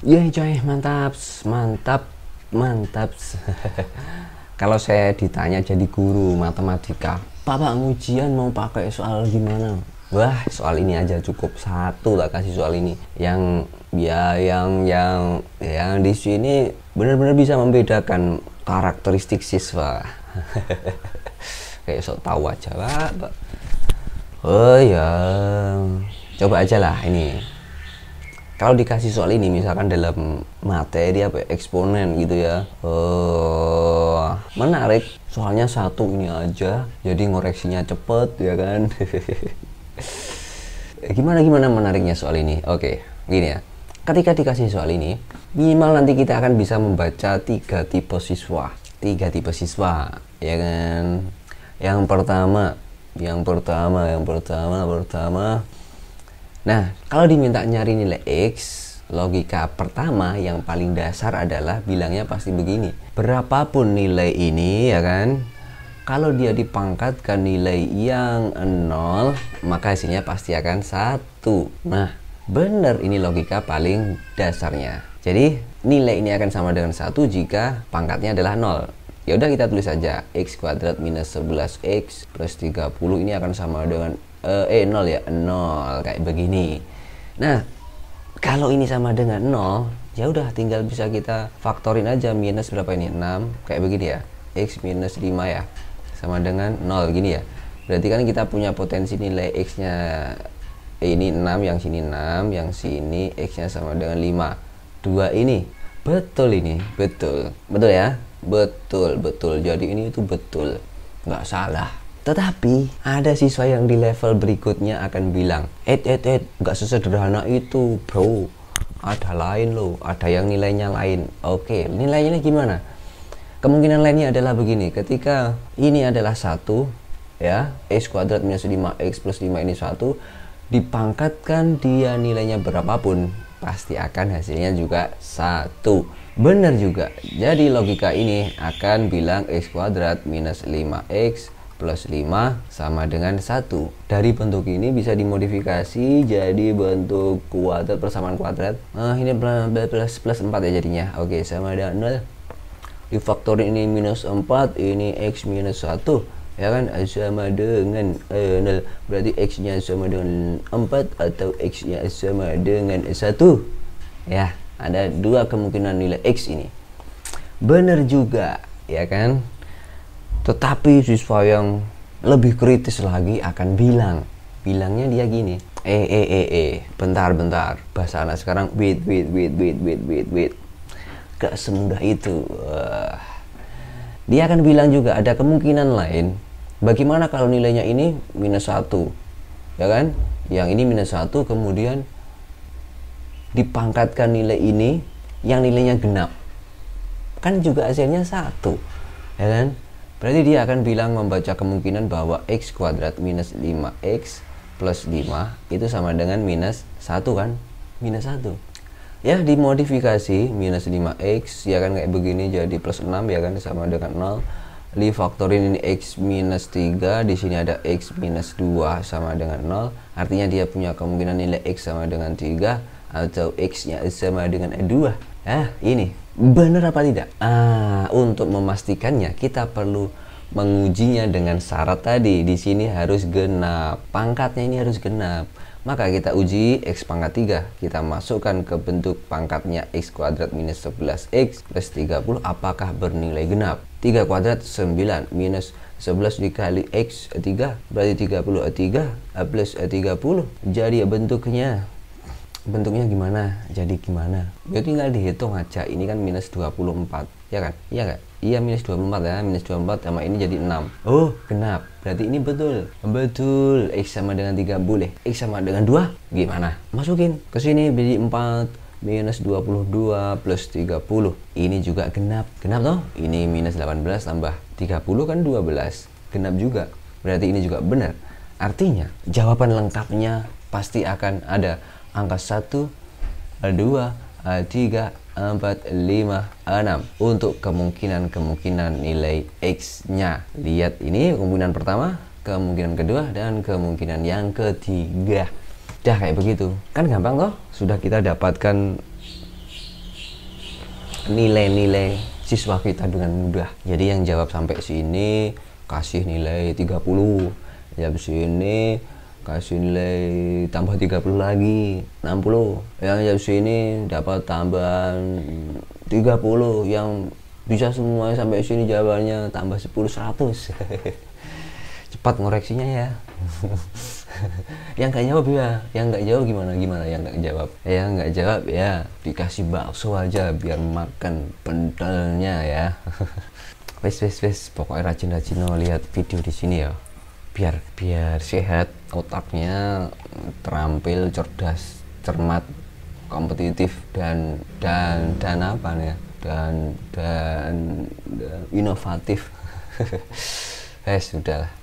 Yeay coy, mantap, mantap, mantap. Kalau saya ditanya jadi guru matematika, Papa ujian mau pakai soal gimana? Wah, soal ini aja cukup satu lah kasih soal ini. Yang ya yang yang yang di sini benar-benar bisa membedakan karakteristik siswa. Kayak sok tahu aja, Pak. Oh ya, coba aja lah ini kalau dikasih soal ini misalkan dalam materi apa ya, eksponen gitu ya uh, menarik soalnya satu ini aja jadi ngoreksinya cepet ya kan eh, gimana gimana menariknya soal ini oke okay, gini ya ketika dikasih soal ini minimal nanti kita akan bisa membaca tiga tipe siswa tiga tipe siswa ya kan yang pertama yang pertama yang pertama pertama Nah, kalau diminta nyari nilai X, logika pertama yang paling dasar adalah bilangnya pasti begini. Berapapun nilai ini, ya kan? Kalau dia dipangkatkan nilai yang 0, maka hasilnya pasti akan satu. Nah, benar ini logika paling dasarnya. Jadi, nilai ini akan sama dengan satu jika pangkatnya adalah 0. yaudah kita tulis saja x kuadrat minus 11x plus 30 ini akan sama dengan uh, eh nol ya nol kayak begini nah kalau ini sama dengan nol ya udah tinggal bisa kita faktorin aja minus berapa ini 6 kayak begini ya x minus 5 ya sama dengan nol gini ya berarti kan kita punya potensi nilai x nya ini 6 yang sini 6 yang sini x nya sama dengan 5 dua ini betul ini betul betul ya betul betul jadi ini itu betul nggak salah tetapi ada siswa yang di level berikutnya akan bilang, et et et, gak sesederhana itu bro. Ada lain loh, ada yang nilainya lain. Oke, nilainya gimana? Kemungkinan lainnya adalah begini, ketika ini adalah satu, ya, x kuadrat minus 5x plus 5 ini satu, dipangkatkan dia nilainya berapapun, pasti akan hasilnya juga satu. Benar juga. Jadi logika ini akan bilang x kuadrat minus 5x plus 5 sama dengan 1. Dari bentuk ini bisa dimodifikasi jadi bentuk kuadrat persamaan kuadrat. Nah, ini plus, plus 4 ya jadinya. Oke, sama dengan 0. Di faktor ini minus 4, ini X minus 1. Ya kan, sama dengan eh, 0. Berarti X-nya sama dengan 4 atau X-nya sama dengan 1. Ya, ada dua kemungkinan nilai X ini. Benar juga, ya kan? Tetapi siswa yang lebih kritis lagi akan bilang, bilangnya dia gini, eh eh eh eh, bentar bentar, bahasa anak sekarang wait wait wait wait wait wait wait, gak semudah itu. Uh. Dia akan bilang juga ada kemungkinan lain, bagaimana kalau nilainya ini minus satu, ya kan? Yang ini minus satu kemudian dipangkatkan nilai ini yang nilainya genap kan juga hasilnya satu ya kan Berarti dia akan bilang membaca kemungkinan bahwa x kuadrat minus 5x plus 5 itu sama dengan minus 1 kan? Minus 1. Ya dimodifikasi minus 5x ya kan kayak begini jadi plus 6 ya kan sama dengan 0. Li faktorin ini x minus 3, di sini ada x minus 2 sama dengan 0. Artinya dia punya kemungkinan nilai x sama dengan 3 atau x-nya sama dengan 2. Ya nah, ini Benar apa tidak? Ah, untuk memastikannya kita perlu mengujinya dengan syarat tadi. Di sini harus genap. Pangkatnya ini harus genap. Maka kita uji X pangkat 3. Kita masukkan ke bentuk pangkatnya X kuadrat minus 11X plus 30 apakah bernilai genap. 3 kuadrat 9 minus 11 dikali X 3 berarti 33 plus 30. Jadi bentuknya bentuknya gimana jadi gimana ya tinggal dihitung aja ini kan minus 24 ya kan iya kan iya minus 24 ya minus 24 sama ini jadi 6 oh genap berarti ini betul betul X sama dengan 3 boleh X sama dengan 2 gimana masukin ke sini jadi 4 minus 22 plus 30 ini juga genap genap toh ini minus 18 tambah 30 kan 12 genap juga berarti ini juga benar artinya jawaban lengkapnya pasti akan ada angka 1, 2, 3, 4, 5, 6 untuk kemungkinan-kemungkinan nilai X-nya. Lihat ini kemungkinan pertama, kemungkinan kedua, dan kemungkinan yang ketiga. Dah kayak begitu. Kan gampang kok, sudah kita dapatkan nilai-nilai siswa kita dengan mudah. Jadi yang jawab sampai sini kasih nilai 30, jawab sini kasih nilai tambah 30 lagi 60 ya, yang jam sini dapat tambahan 30 yang bisa semua sampai sini jawabannya tambah 10 100 cepat ngoreksinya ya yang nggak jawab ya yang nggak jawab gimana gimana yang nggak jawab ya nggak jawab ya dikasih bakso aja biar makan pentelnya ya wes wes wes pokoknya rajin-rajin lihat video di sini ya biar biar sehat otaknya terampil cerdas cermat kompetitif dan dan dan apa nih ya dan dan, dan inovatif eh sudah